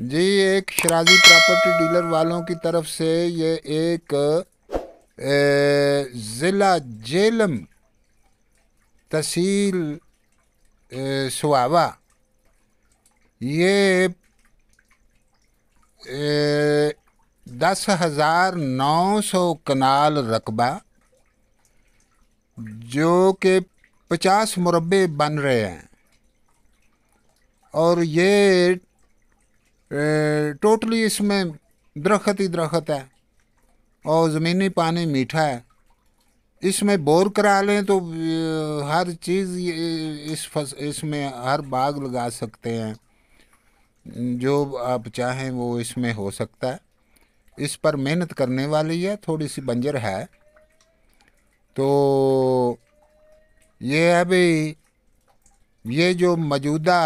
जी एक शराजी property dealer वालों की तरफ से ये एक ज़िला जेलम तहसील सुहावा ये दस हज़ार नौ सौ कनाल रकबा जो कि पचास मुरबे बन रहे हैं और ये टोटली इसमें दरख्त ही दरख्त है और ज़मीनी पानी मीठा है इसमें बोर करा लें तो हर चीज़ इस फस इसमें हर बाग लगा सकते हैं जो आप चाहें वो इसमें हो सकता है इस पर मेहनत करने वाली है थोड़ी सी बंजर है तो ये अभी ये जो मौजूदा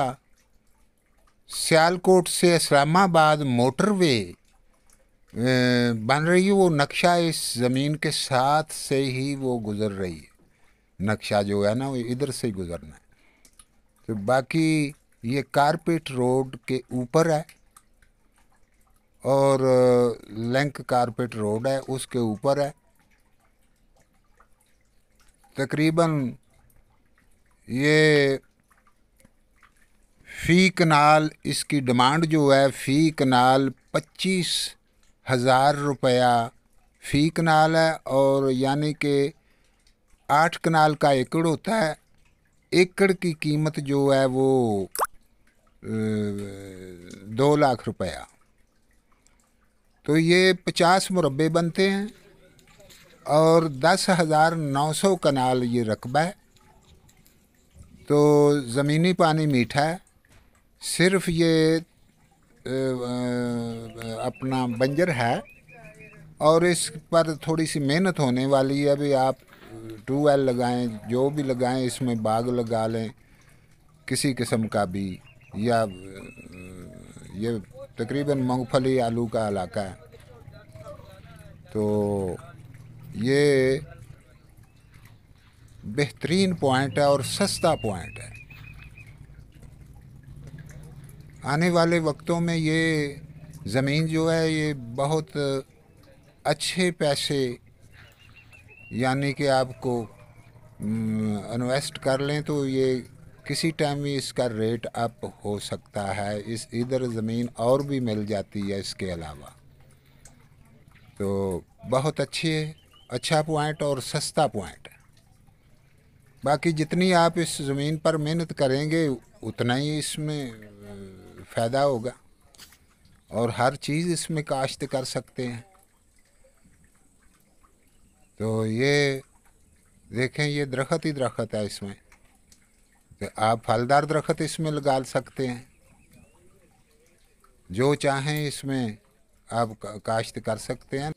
सियालकोट से इस्लामाबाद मोटरवे बन रही है वो नक्शा इस ज़मीन के साथ से ही वो गुज़र रही है नक्शा जो है ना वो इधर से ही गुज़रना है तो बाकी ये कारपेट रोड के ऊपर है और लेंक कारपेट रोड है उसके ऊपर है तकरीबन ये फ़ी कनाल इसकी डिमांड जो है फ़ी कनाल पच्चीस हज़ार रुपया फ़ी कनाल है और यानी कि आठ कनाल का एकड़ होता है एकड़ की कीमत जो है वो दो लाख रुपया तो ये पचास मुरबे बनते हैं और दस हज़ार नौ सौ कनाल ये रकबा है तो ज़मीनी पानी मीठा है सिर्फ ये अपना बंजर है और इस पर थोड़ी सी मेहनत होने वाली है अभी आप टू वेल लगाएं जो भी लगाएं इसमें बाग लगा लें किसी किस्म का भी या ये तकरीबन मूंगफली आलू का इलाका है तो ये बेहतरीन पॉइंट है और सस्ता पॉइंट है आने वाले वक्तों में ये ज़मीन जो है ये बहुत अच्छे पैसे यानी कि आपको इन्वेस्ट कर लें तो ये किसी टाइम भी इसका रेट अप हो सकता है इस इधर ज़मीन और भी मिल जाती है इसके अलावा तो बहुत अच्छी है अच्छा पॉइंट और सस्ता पॉइंट बाकी जितनी आप इस ज़मीन पर मेहनत करेंगे उतना ही इसमें फ़ायदा होगा और हर चीज़ इसमें काश्त कर सकते हैं तो ये देखें ये दरख्त ही दरख्त है इसमें तो आप फलदार दरख्त इसमें लगा सकते हैं जो चाहें इसमें आप काश्त कर सकते हैं